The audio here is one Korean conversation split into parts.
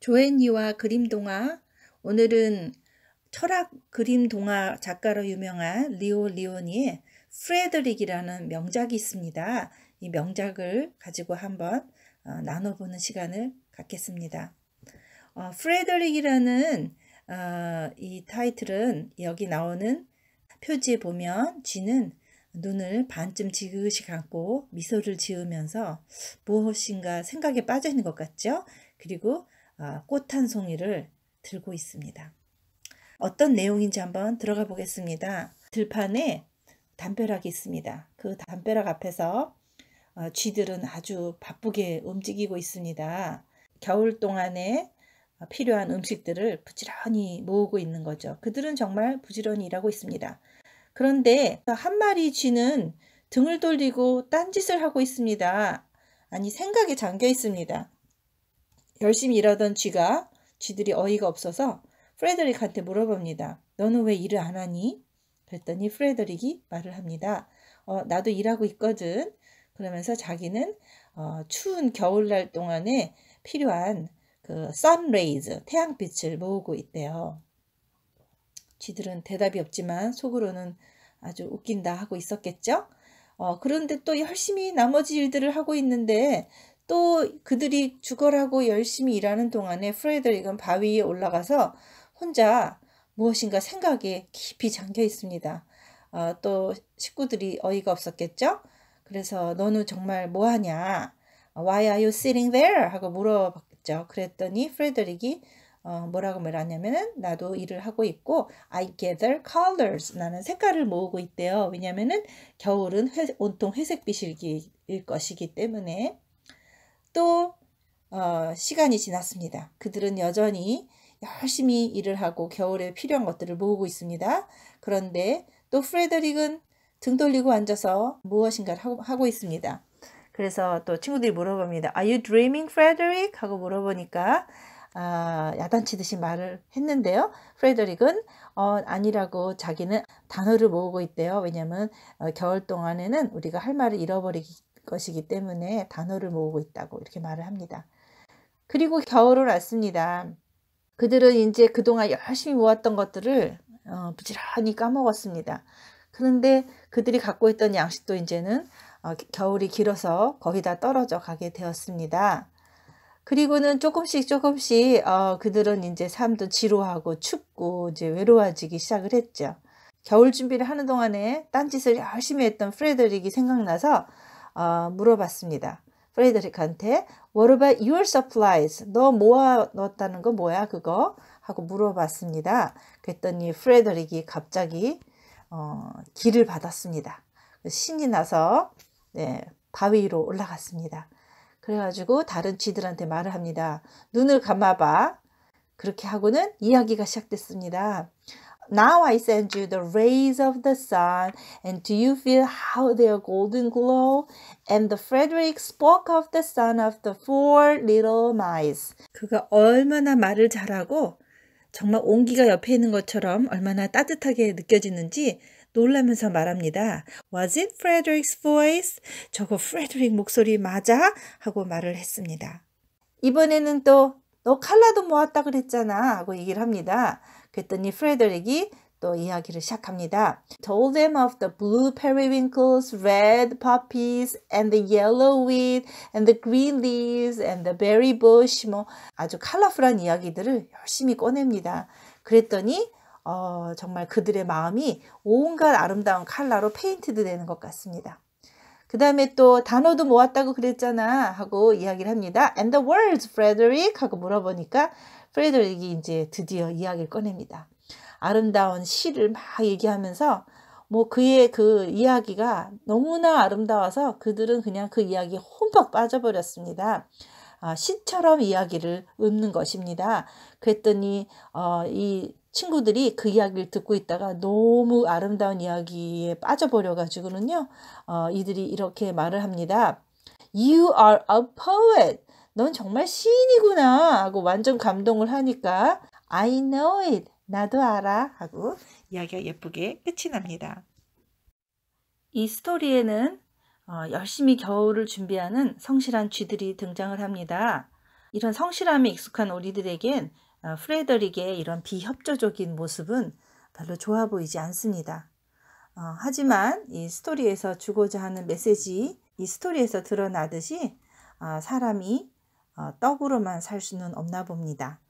조앤니와 그림 동화 오늘은 철학 그림 동화 작가로 유명한 리오 리오니의 프레드릭이라는 명작이 있습니다. 이 명작을 가지고 한번 어, 나눠보는 시간을 갖겠습니다. 어, 프레드릭이라는 어, 이 타이틀은 여기 나오는 표지에 보면 쥐는 눈을 반쯤 지그시 감고 미소를 지으면서 무엇인가 생각에 빠져 있는 것 같죠? 그리고 아, 꽃한 송이를 들고 있습니다. 어떤 내용인지 한번 들어가 보겠습니다. 들판에 담벼락이 있습니다. 그 담벼락 앞에서 어, 쥐들은 아주 바쁘게 움직이고 있습니다. 겨울 동안에 필요한 음식들을 부지런히 모으고 있는 거죠. 그들은 정말 부지런히 일하고 있습니다. 그런데 한 마리 쥐는 등을 돌리고 딴짓을 하고 있습니다. 아니 생각에 잠겨 있습니다. 열심히 일하던 쥐가 쥐들이 어이가 없어서 프레드릭한테 물어봅니다. 너는 왜 일을 안 하니? 그랬더니 프레드릭이 말을 합니다. 어, 나도 일하고 있거든. 그러면서 자기는 어, 추운 겨울날 동안에 필요한 그 선레이즈, 태양빛을 모으고 있대요. 쥐들은 대답이 없지만 속으로는 아주 웃긴다 하고 있었겠죠? 어, 그런데 또 열심히 나머지 일들을 하고 있는데 또 그들이 죽어라고 열심히 일하는 동안에 프레드릭은 바위 위에 올라가서 혼자 무엇인가 생각에 깊이 잠겨 있습니다. 어, 또 식구들이 어이가 없었겠죠? 그래서 너는 정말 뭐하냐? Why are you sitting there? 하고 물어봤죠. 그랬더니 프레드릭이 어, 뭐라고 말하냐면은 나도 일을 하고 있고 I gather colors 나는 색깔을 모으고 있대요. 왜냐면은 겨울은 회, 온통 회색빛일 것이기 때문에 또 어, 시간이 지났습니다. 그들은 여전히 열심히 일을 하고 겨울에 필요한 것들을 모으고 있습니다. 그런데 또프레드릭은등 돌리고 앉아서 무엇인가를 하고, 하고 있습니다. 그래서 또 친구들이 물어봅니다. Are you dreaming, Frederick? 하고 물어보니까 아, 야단치듯이 말을 했는데요. 프레드릭은 어, 아니라고 자기는 단어를 모으고 있대요. 왜냐하면 어, 겨울 동안에는 우리가 할 말을 잃어버리기 것이기 때문에 단어를 모으고 있다고 이렇게 말을 합니다. 그리고 겨울을 왔습니다. 그들은 이제 그동안 열심히 모았던 것들을 어, 부지런히 까먹었습니다. 그런데 그들이 갖고 있던 양식도 이제는 어, 겨울이 길어서 거의 다 떨어져 가게 되었습니다. 그리고는 조금씩 조금씩 어, 그들은 이제 삶도 지루하고 춥고 이제 외로워지기 시작을 했죠. 겨울 준비를 하는 동안에 딴짓을 열심히 했던 프레드릭이 생각나서 어, 물어봤습니다. 프레드릭한테 What about your supplies? 너 모아 넣었다는 거 뭐야 그거? 하고 물어봤습니다. 그랬더니 프레드릭이 갑자기 어, 길을 받았습니다. 신이 나서 네, 바위 위로 올라갔습니다. 그래가지고 다른 쥐들한테 말을 합니다. 눈을 감아봐. 그렇게 하고는 이야기가 시작됐습니다. Now I send you the rays of the sun, and do you feel how their golden glow? And the Frederick spoke of the son of the four little mice. 그가 얼마나 말을 잘하고 정말 온기가 옆에 있는 것처럼 얼마나 따뜻하게 느껴지는지 놀라면서 말합니다. Was it Frederick's voice? 저거 프레드릭 목소리 맞아? 하고 말을 했습니다. 이번에는 또 너 칼라도 모았다 그랬잖아 하고 얘기를 합니다. 그랬더니 프레드릭이또 이야기를 시작합니다. Told them of the blue periwinkles, red poppies, and the yellow w e e d and the green leaves, and the berry bush 뭐 아주 컬러풀한 이야기들을 열심히 꺼냅니다. 그랬더니 어, 정말 그들의 마음이 온갖 아름다운 칼라로 페인트드 되는 것 같습니다. 그 다음에 또 단어도 모았다고 그랬잖아 하고 이야기를 합니다. And the words, Frederick 하고 물어보니까 프레드릭이 이제 드디어 이야기를 꺼냅니다. 아름다운 시를 막 얘기하면서 뭐 그의 그 이야기가 너무나 아름다워서 그들은 그냥 그 이야기에 혼박 빠져버렸습니다. 아, 시처럼 이야기를 읊는 것입니다. 그랬더니 어, 이 친구들이 그 이야기를 듣고 있다가 너무 아름다운 이야기에 빠져버려가지고는요. 어, 이들이 이렇게 말을 합니다. You are a poet. 넌 정말 시인이구나 하고 완전 감동을 하니까 I know it. 나도 알아 하고 이야기가 예쁘게 끝이 납니다. 이 스토리에는 어, 열심히 겨울을 준비하는 성실한 쥐들이 등장을 합니다. 이런 성실함에 익숙한 우리들에겐 어, 프레더릭의 이런 비협조적인 모습은 별로 좋아 보이지 않습니다. 어, 하지만 이 스토리에서 주고자 하는 메시지, 이 스토리에서 드러나듯이 어, 사람이 어, 떡으로만 살 수는 없나 봅니다.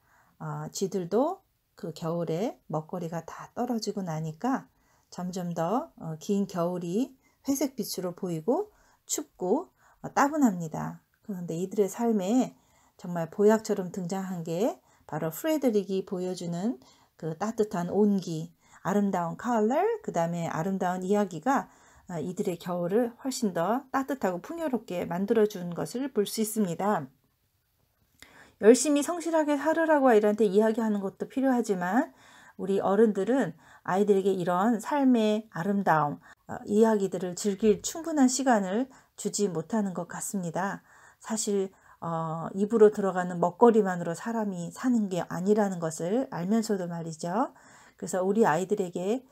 쥐들도 어, 그 겨울에 먹거리가 다 떨어지고 나니까 점점 더긴 어, 겨울이 회색빛으로 보이고 춥고 따분합니다. 그런데 이들의 삶에 정말 보약처럼 등장한 게 바로 프레드릭이 보여주는 그 따뜻한 온기, 아름다운 컬러, 그 다음에 아름다운 이야기가 이들의 겨울을 훨씬 더 따뜻하고 풍요롭게 만들어준 것을 볼 수 있습니다. 열심히 성실하게 살으라고 아이들한테 이야기하는 것도 필요하지만 우리 어른들은 아이들에게 이런 삶의 아름다움, 어, 이야기들을 즐길 충분한 시간을 주지 못하는 것 같습니다. 사실 어, 입으로 들어가는 먹거리만으로 사람이 사는 게 아니라는 것을 알면서도 말이죠. 그래서 우리 아이들에게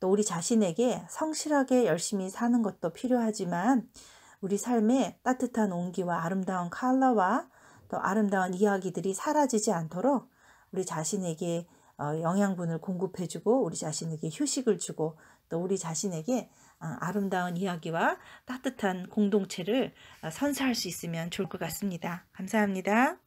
또 우리 자신에게 성실하게 열심히 사는 것도 필요하지만 우리 삶에 따뜻한 온기와 아름다운 컬러와 또 아름다운 이야기들이 사라지지 않도록 우리 자신에게 어, 영양분을 공급해주고 우리 자신에게 휴식을 주고 또 우리 자신에게 어, 아름다운 이야기와 따뜻한 공동체를 어, 선사할 수 있으면 좋을 것 같습니다. 감사합니다.